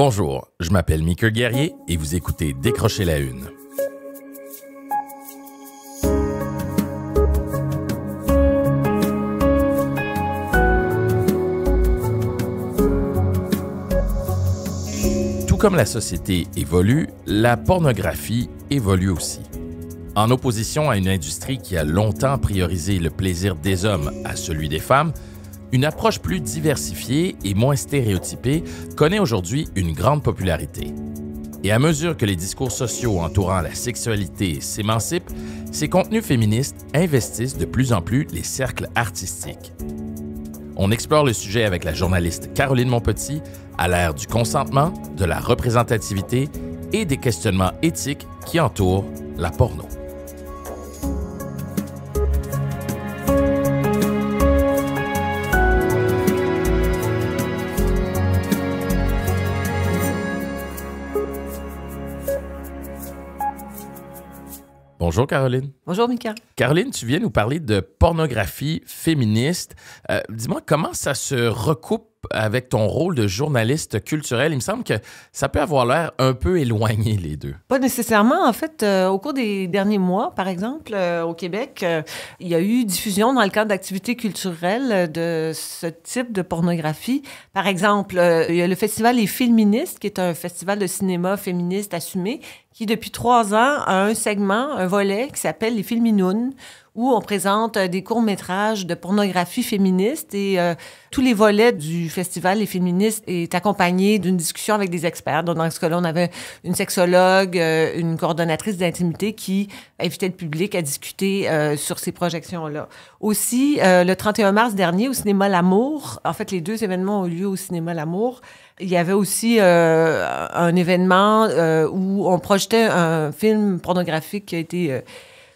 Bonjour, je m'appelle Mike Guerrier et vous écoutez Décrocher la Une. Tout comme la société évolue, la pornographie évolue aussi. En opposition à une industrie qui a longtemps priorisé le plaisir des hommes à celui des femmes, une approche plus diversifiée et moins stéréotypée connaît aujourd'hui une grande popularité. Et à mesure que les discours sociaux entourant la sexualité s'émancipent, ces contenus féministes investissent de plus en plus les cercles artistiques. On explore le sujet avec la journaliste Caroline Montpetit à l'ère du consentement, de la représentativité et des questionnements éthiques qui entourent la porno. Bonjour Caroline. Bonjour Mika. Caroline, tu viens nous parler de pornographie féministe. Euh, dis-moi comment ça se recoupe avec ton rôle de journaliste culturel. Il me semble que ça peut avoir l'air un peu éloigné, les deux. Pas nécessairement. En fait, euh, au cours des derniers mois, par exemple, euh, au Québec, il y a eu diffusion dans le cadre d'activités culturelles de ce type de pornographie. Par exemple, il y a le festival Les Féministes, qui est un festival de cinéma féministe assumé, qui, depuis trois ans, a un segment, un volet qui s'appelle Les Filminounes, où on présente euh, des courts-métrages de pornographie féministe et euh, tous les volets du festival Les Féministes est accompagné d'une discussion avec des experts. Donc, dans ce cas-là, on avait une sexologue, euh, une coordonnatrice d'intimité qui invitait le public à discuter sur ces projections-là. Aussi, euh, le 31 mars dernier, au Cinéma L'Amour, en fait, les deux événements ont eu lieu au Cinéma L'Amour. Il y avait aussi euh, un événement euh, où on projetait un film pornographique qui a été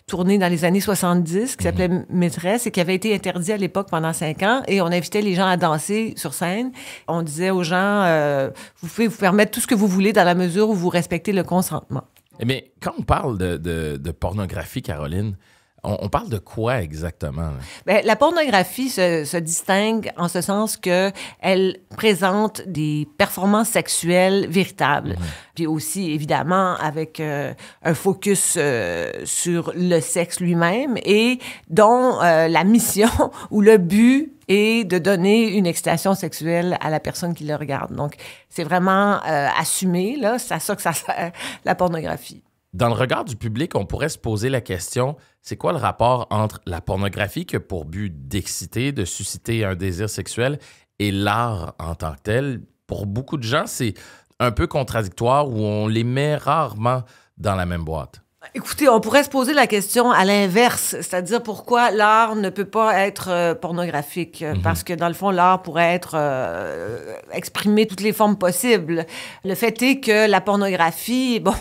tourné dans les années 70, qui mhm. s'appelait Maîtresse et qui avait été interdit à l'époque pendant cinq ans. Et on invitait les gens à danser sur scène. On disait aux gens, vous pouvez vous permettre tout ce que vous voulez dans la mesure où vous respectez le consentement. Mais eh quand on parle de, de pornographie, Caroline, on, parle de quoi exactement? Ben, la pornographie se, distingue en ce sens que elle présente des performances sexuelles véritables, puis aussi évidemment avec euh, un focus euh, sur le sexe lui-même et dont euh, la mission ou le but est de donner une excitation sexuelle à la personne qui le regarde. Donc, c'est vraiment assumé, là, c'est à ça que ça sert, la pornographie. Dans le regard du public, on pourrait se poser la question, c'est quoi le rapport entre la pornographie qui a pour but d'exciter, de susciter un désir sexuel et l'art en tant que tel? Pour beaucoup de gens, c'est un peu contradictoire où on les met rarement dans la même boîte. Écoutez, on pourrait se poser la question à l'inverse, c'est-à-dire pourquoi l'art ne peut pas être euh, pornographique, mhm. parce que dans le fond, l'art pourrait être euh, exprimer toutes les formes possibles. Le fait est que la pornographie, bon,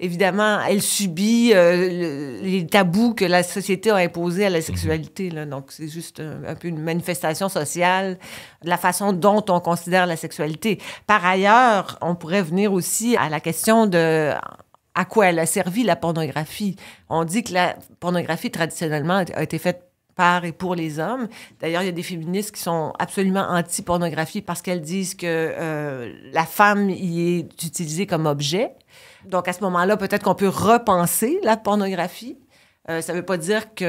évidemment, elle subit euh, les tabous que la société a imposés à la mhm. sexualité. donc, c'est juste un, peu une manifestation sociale de la façon dont on considère la sexualité. Par ailleurs, on pourrait venir aussi à la question de à quoi elle a servi la pornographie. On dit que la pornographie traditionnellement a été faite par et pour les hommes. D'ailleurs, il y a des féministes qui sont absolument anti-pornographie parce qu'elles disent que euh, la femme y est utilisée comme objet. Donc, à ce moment-là, peut-être qu'on peut repenser la pornographie. Euh, ça ne veut pas dire qu'on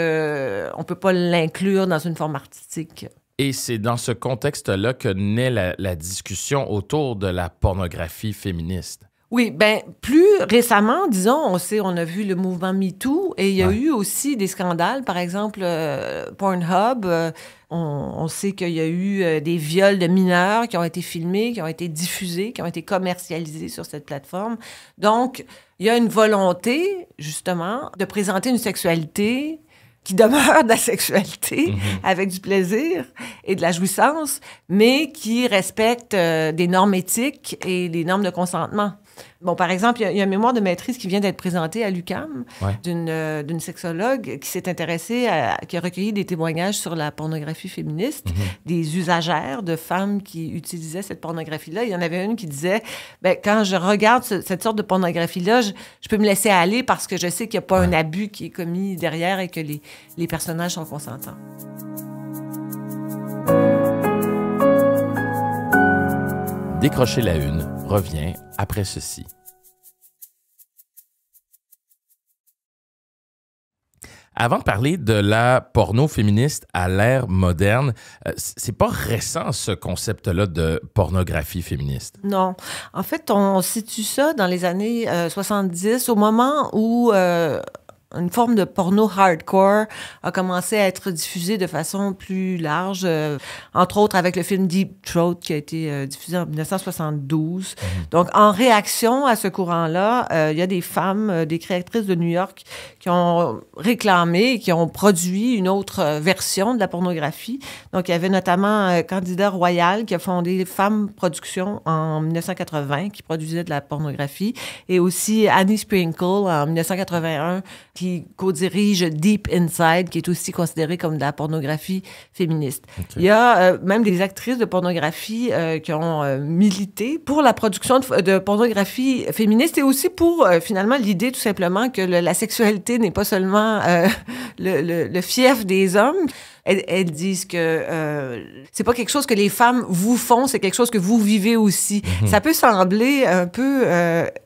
ne peut pas l'inclure dans une forme artistique. Et c'est dans ce contexte-là que naît la, discussion autour de la pornographie féministe. Oui, ben plus récemment, disons, on sait, on a vu le mouvement MeToo et il y a eu aussi des scandales, par exemple euh, Pornhub. Euh, on, sait qu'il y a eu euh, des viols de mineurs qui ont été filmés, qui ont été diffusés, qui ont été commercialisés sur cette plateforme. Donc, il y a une volonté, justement, de présenter une sexualité qui demeure de la sexualité mhm. avec du plaisir et de la jouissance, mais qui respecte des normes éthiques et des normes de consentement. Bon, par exemple, il y, a un mémoire de maîtrise qui vient d'être présenté à l'UCAM euh, d'une sexologue qui s'est intéressée qui a recueilli des témoignages sur la pornographie féministe, mhm. des usagères de femmes qui utilisaient cette pornographie-là. Il y en avait une qui disait, ben, quand je regarde cette sorte de pornographie-là, je, peux me laisser aller parce que je sais qu'il n'y a pas un abus qui est commis derrière et que les, personnages sont consentants. Décrocher la une revient après ceci. Avant de parler de la porno féministe à l'ère moderne, euh, c'est pas récent ce concept-là de pornographie féministe. Non. En fait, on situe ça dans les années 70, euh, au moment où euh, une forme de porno hardcore a commencé à être diffusée de façon plus large, euh, entre autres avec le film Deep Throat qui a été euh, diffusé en 1972. Mhm. Donc, en réaction à ce courant-là, euh, il y a des femmes, des créatrices de New York qui ont réclamé, qui ont produit une autre version de la pornographie. Donc, il y avait notamment Candida Royal qui a fondé Femmes Productions en 1980, qui produisait de la pornographie, et aussi Annie Sprinkle en 1981 qui co-dirige Deep Inside, qui est aussi considéré comme de la pornographie féministe. Il y a euh, même des actrices de pornographie euh, qui ont euh, milité pour la production de, pornographie féministe et aussi pour finalement l'idée tout simplement que la sexualité n'est pas seulement le, fief des hommes. Elles, disent que c'est pas quelque chose que les femmes vous font, c'est quelque chose que vous vivez aussi. Mhm. Ça peut sembler un peu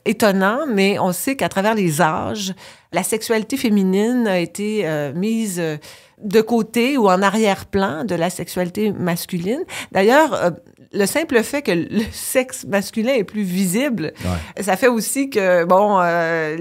étonnant, mais on sait qu'à travers les âges, la sexualité féminine a été euh, mise euh, de côté ou en arrière-plan de la sexualité masculine. D'ailleurs, euh, le simple fait que le sexe masculin est plus visible, ça fait aussi que, bon,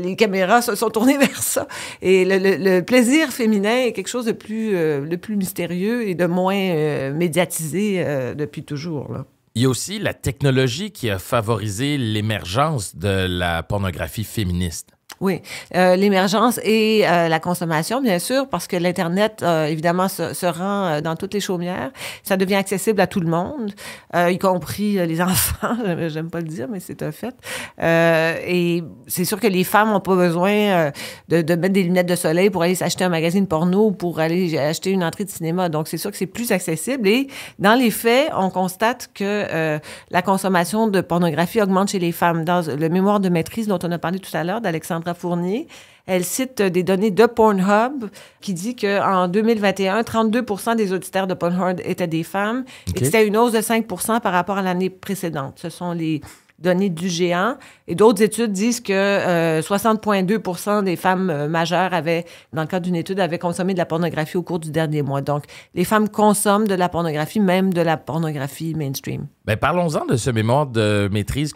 les caméras se sont tournées vers ça. Et le, plaisir féminin est quelque chose de plus, de plus mystérieux et de moins médiatisé depuis toujours. Il y a aussi la technologie qui a favorisé l'émergence de la pornographie féministe. Oui, euh, l'émergence et euh, la consommation, bien sûr, parce que l'Internet, euh, évidemment, se, rend dans toutes les chaumières. Ça devient accessible à tout le monde, y compris les enfants, j'aime pas le dire, mais c'est un fait. et c'est sûr que les femmes n'ont pas besoin de, de, mettre des lunettes de soleil pour aller s'acheter un magazine porno ou pour aller acheter une entrée de cinéma. Donc, c'est sûr que c'est plus accessible. Et dans les faits, on constate que la consommation de pornographie augmente chez les femmes. Dans le mémoire de maîtrise dont on a parlé tout à l'heure d'Alexandra fournie. Elle cite des données de Pornhub qui dit que qu'en 2021, 32 des auditeurs de Pornhub étaient des femmes et c'était une hausse de 5 par rapport à l'année précédente. Ce sont les données du géant. Et d'autres études disent que 60,2 euh, des femmes euh, majeures avaient, dans le cadre d'une étude, avaient consommé de la pornographie au cours du dernier mois. Donc, les femmes consomment de la pornographie, même de la pornographie mainstream. Mais ben, parlons-en de ce mémoire de maîtrise.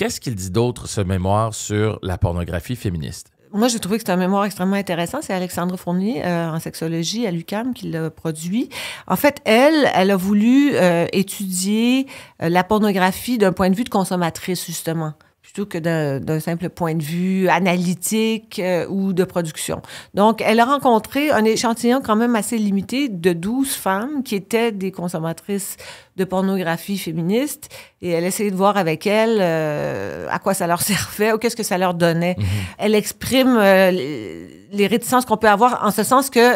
Qu'est-ce qu'il dit d'autre, ce mémoire sur la pornographie féministe? moi, j'ai trouvé que c'est un mémoire extrêmement intéressant. C'est Alexandre Fournier euh, en sexologie à l'UCAM qui l'a produit. En fait, elle, elle a voulu euh, étudier euh, la pornographie d'un point de vue de consommatrice, justement plutôt que d'un simple point de vue analytique euh, ou de production. Donc, elle a rencontré un échantillon quand même assez limité de 12 femmes qui étaient des consommatrices de pornographie féministe et elle essayait de voir avec elles euh, à quoi ça leur servait ou qu'est-ce que ça leur donnait. Mhm. Elle exprime euh, les réticences qu'on peut avoir en ce sens que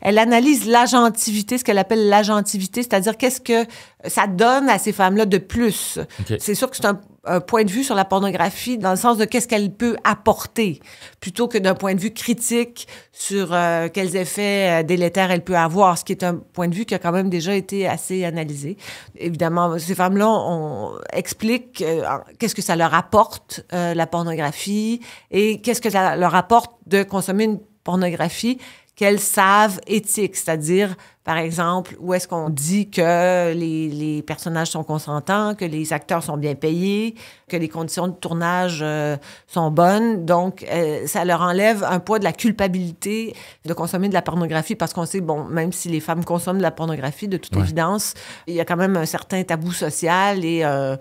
elle analyse l'agentivité, ce qu'elle appelle l'agentivité, c'est-à-dire qu'est-ce que ça donne à ces femmes-là de plus. C'est sûr que c'est un un point de vue sur la pornographie dans le sens de qu'est-ce qu'elle peut apporter, plutôt que d'un point de vue critique sur euh, quels effets euh, délétères elle peut avoir, ce qui est un point de vue qui a quand même déjà été assez analysé. Évidemment, ces femmes-là, on explique euh, qu'est-ce que ça leur apporte, la pornographie, et qu'est-ce que ça leur apporte de consommer une pornographie qu'elles savent éthique, c'est-à-dire, par exemple, où est-ce qu'on dit que les, personnages sont consentants, que les acteurs sont bien payés, que les conditions de tournage euh, sont bonnes. Donc, euh, ça leur enlève un poids de la culpabilité de consommer de la pornographie parce qu'on sait, bon, même si les femmes consomment de la pornographie, de toute évidence, il y a quand même un certain tabou social et... Euh,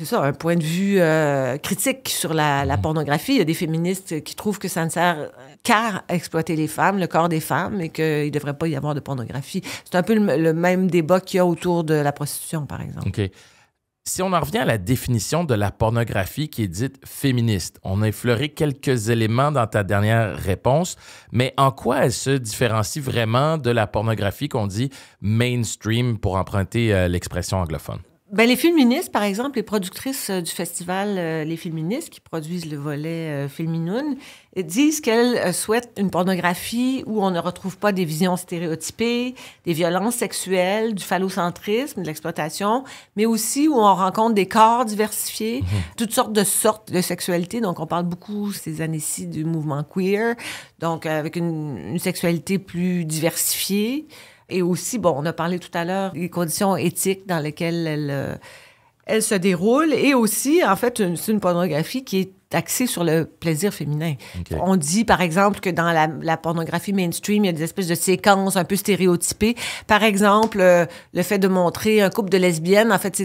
c'est ça, un point de vue euh, critique sur la, mhm. pornographie. Il y a des féministes qui trouvent que ça ne sert qu'à exploiter les femmes, le corps des femmes, et qu'il ne devrait pas y avoir de pornographie. C'est un peu le, le même débat qu'il y a autour de la prostitution, par exemple. OK. Si on en revient à la définition de la pornographie qui est dite féministe, on a effleuré quelques éléments dans ta dernière réponse, mais en quoi elle se différencie vraiment de la pornographie qu'on dit mainstream pour emprunter euh, l'expression anglophone? Ben, les féministes, par exemple, les productrices euh, du festival euh, Les Féministes, qui produisent le volet euh, Féminoun, disent qu'elles souhaitent une pornographie où on ne retrouve pas des visions stéréotypées, des violences sexuelles, du phallocentrisme, de l'exploitation, mais aussi où on rencontre des corps diversifiés, mhm. toutes sortes de sortes de sexualités. Donc, on parle beaucoup ces années-ci du mouvement queer, donc avec une sexualité plus diversifiée. Et aussi, bon, on a parlé tout à l'heure des conditions éthiques dans lesquelles elle, euh, elle se déroule. Et aussi, en fait, c'est une pornographie qui est taxé sur le plaisir féminin. On dit, par exemple, que dans la, pornographie mainstream, il y a des espèces de séquences un peu stéréotypées. Par exemple, euh, le fait de montrer un couple de lesbiennes, en fait,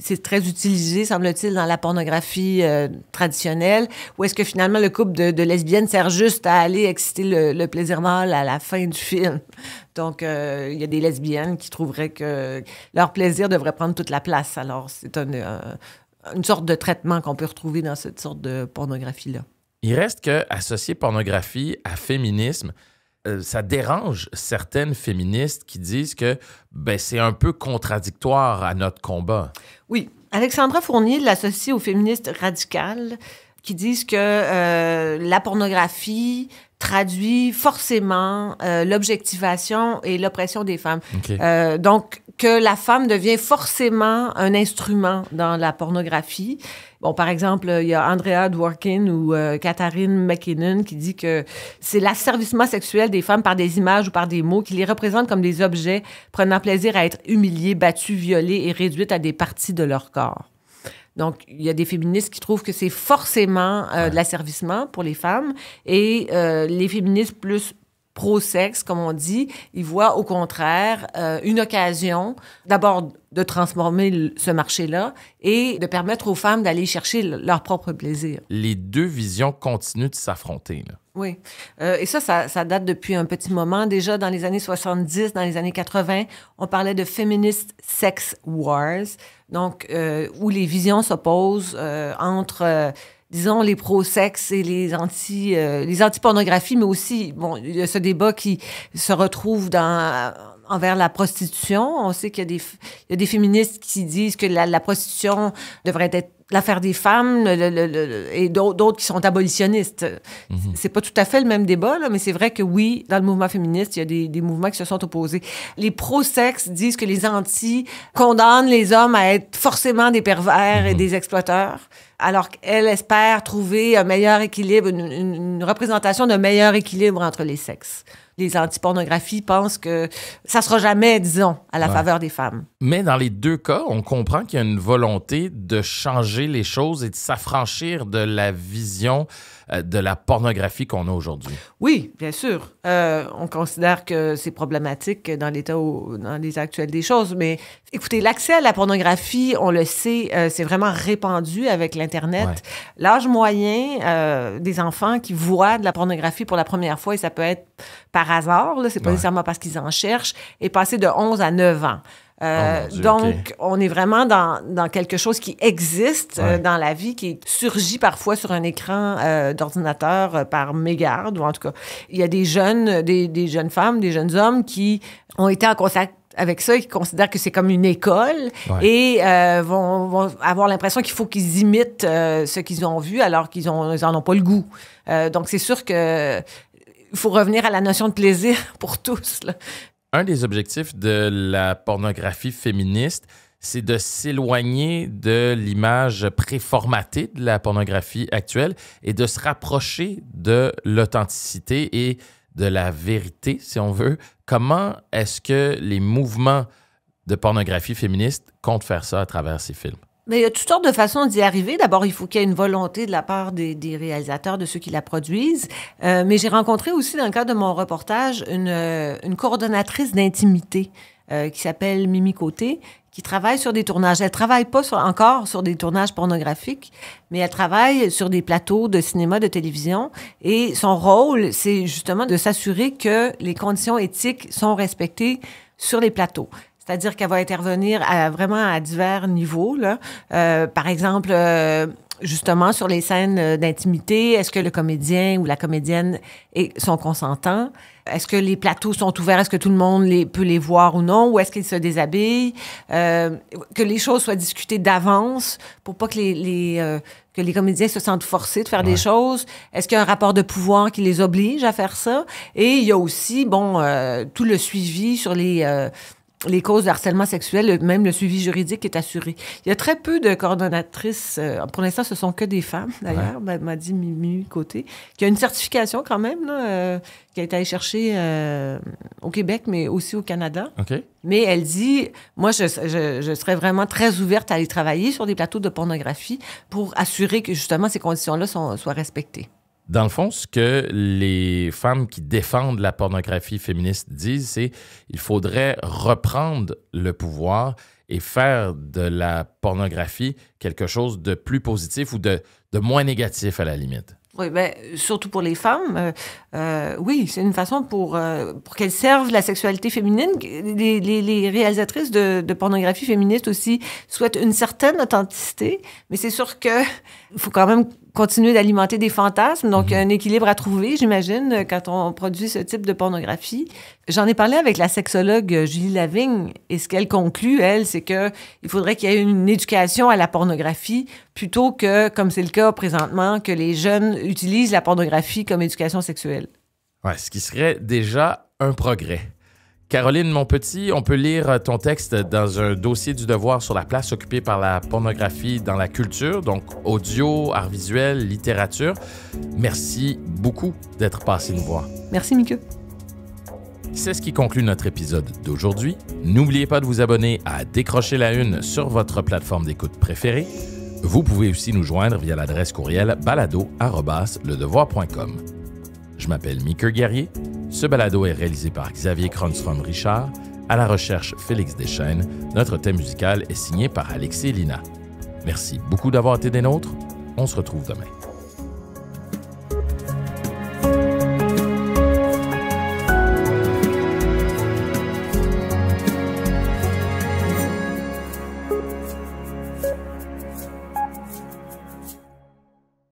c'est très utilisé, semble-t-il, dans la pornographie euh, traditionnelle, Ou est-ce que finalement le couple de, lesbiennes sert juste à aller exciter le, plaisir mâle à la fin du film. Donc, euh, il y a des lesbiennes qui trouveraient que leur plaisir devrait prendre toute la place. Alors, c'est un, une sorte de traitement qu'on peut retrouver dans cette sorte de pornographie-là. Il reste que associer pornographie à féminisme, euh, ça dérange certaines féministes qui disent que ben, c'est un peu contradictoire à notre combat. Oui. Alexandra Fournier l'associe aux féministes radicales qui disent que euh, la pornographie traduit forcément euh, l'objectivation et l'oppression des femmes. donc, que la femme devient forcément un instrument dans la pornographie. Bon, par exemple, il y a Andrea Dworkin ou euh, Catherine Katharine McKinnon qui dit que c'est l'asservissement sexuel des femmes par des images ou par des mots qui les représentent comme des objets prenant plaisir à être humiliées, battus, violés et réduites à des parties de leur corps. Donc, il y a des féministes qui trouvent que c'est forcément euh, de l'asservissement pour les femmes et euh, les féministes plus pro-sexe, comme on dit, ils voient au contraire euh, une occasion d'abord de transformer ce marché-là et de permettre aux femmes d'aller chercher leur propre plaisir. Les deux visions continuent de s'affronter. Oui. Euh, et ça, ça, date depuis un petit moment. Déjà dans les années 70, dans les années 80, on parlait de feminist sex wars, donc euh, où les visions s'opposent entre disons, les pro-sexe et les anti, euh, les anti-pornographies, mais aussi, bon, il y a ce débat qui se retrouve dans, envers la prostitution. On sait qu'il y, a des féministes qui disent que la, prostitution devrait être l'affaire des femmes et d'autres qui sont abolitionnistes. Mm-hmm. C'est pas tout à fait le même débat, mais c'est vrai que oui, dans le mouvement féministe, il y a des, mouvements qui se sont opposés. Les pro sexes disent que les anti condamnent les hommes à être forcément des pervers et mm-hmm. des exploiteurs, alors qu'elles espèrent trouver un meilleur équilibre, une représentation d'un meilleur équilibre entre les sexes les antipornographies pensent que ça sera jamais, disons, à la faveur des femmes. Mais dans les deux cas, on comprend qu'il y a une volonté de changer les choses et de s'affranchir de la vision euh, de la pornographie qu'on a aujourd'hui. Oui, bien sûr. Euh, on considère que c'est problématique dans l'état dans les actuel des choses, mais écoutez, l'accès à la pornographie, on le sait, euh, c'est vraiment répandu avec l'internet. L'âge moyen des enfants qui voient de la pornographie pour la première fois, et ça peut être par hasard, c'est pas nécessairement parce qu'ils en cherchent, est passé de 11 à 9 ans. Euh, oh donc, on est vraiment dans, quelque chose qui existe euh, dans la vie, qui surgit parfois sur un écran euh, d'ordinateur par mégarde, ou en tout cas, il y a des jeunes, des, jeunes femmes, des jeunes hommes qui ont été en contact avec ça, qui considèrent que c'est comme une école et vont, avoir l'impression qu'il faut qu'ils imitent ce qu'ils ont vu alors qu'ils n'en ont pas le goût. donc, c'est sûr qu'il faut revenir à la notion de plaisir pour tous un des objectifs de la pornographie féministe, c'est de s'éloigner de l'image préformatée de la pornographie actuelle et de se rapprocher de l'authenticité et de la vérité, si on veut. Comment est-ce que les mouvements de pornographie féministe comptent faire ça à travers ces films? Mais il y a toutes sortes de façons d'y arriver. D'abord, il faut qu'il y ait une volonté de la part des, réalisateurs, de ceux qui la produisent. Euh, mais j'ai rencontré aussi, dans le cadre de mon reportage, une, euh, une coordonnatrice d'intimité euh, qui s'appelle Mimi Côté, qui travaille sur des tournages. Elle travaille pas sur, encore sur des tournages pornographiques, mais elle travaille sur des plateaux de cinéma, de télévision. Et son rôle, c'est justement de s'assurer que les conditions éthiques sont respectées sur les plateaux. C'est-à-dire qu'elle va intervenir vraiment à divers niveaux. Là. Euh, par exemple, euh, justement, sur les scènes euh, d'intimité, est-ce que le comédien ou la comédienne est, sont consentants? Est-ce que les plateaux sont ouverts? Est-ce que tout le monde les, peut les voir ou non? Ou est-ce qu'ils se déshabillent? que les choses soient discutées d'avance pour pas que les, que les comédiens se sentent forcés de faire des choses. Est-ce qu'il y a un rapport de pouvoir qui les oblige à faire ça? Et il y a aussi, bon, tout le suivi sur les les causes de harcèlement sexuel, même le suivi juridique est assuré. Il y a très peu de coordonnatrices, euh, pour l'instant, ce sont que des femmes, d'ailleurs, m'a dit Mimi Côté, qui a une certification quand même, là, euh, qui a été allée chercher euh, au Québec, mais aussi au Canada. Mais elle dit, moi, je, je, serais vraiment très ouverte à aller travailler sur des plateaux de pornographie pour assurer que justement ces conditions-là soient respectées. Dans le fond, ce que les femmes qui défendent la pornographie féministe disent, c'est qu'il faudrait reprendre le pouvoir et faire de la pornographie quelque chose de plus positif ou de, de moins négatif à la limite. Oui, bien, surtout pour les femmes. Euh, euh, oui, c'est une façon pour, euh, pour qu'elles servent la sexualité féminine. Les, les réalisatrices de, de, pornographie féministe aussi souhaitent une certaine authenticité, mais c'est sûr que il faut quand même continuer d'alimenter des fantasmes. Donc, mhm. un équilibre à trouver, j'imagine, quand on produit ce type de pornographie. J'en ai parlé avec la sexologue euh, Julie Lavigne et ce qu'elle conclut, elle, c'est que faudrait qu'il y ait une éducation à la pornographie plutôt que, comme c'est le cas présentement, que les jeunes utilisent la pornographie comme éducation sexuelle. Ouais, ce qui serait déjà un progrès. Caroline mon petit, on peut lire euh, ton texte dans un dossier du devoir sur la place occupée par la pornographie dans la culture, donc audio, art visuel, littérature. Merci beaucoup d'être passé nous voir. Merci, Mike. C'est ce qui conclut notre épisode d'aujourd'hui. N'oubliez pas de vous abonner à Décrocher la Une sur votre plateforme d'écoute préférée. Vous pouvez aussi nous joindre via l'adresse courriel balado.ledevoir.com. Je m'appelle Mike Guerrier. Ce balado est réalisé par Xavier Cronstrom Richard, à la recherche Félix Deschênes. Notre thème musical est signé par Alexis Lina. Merci beaucoup d'avoir été des nôtres. On se retrouve demain.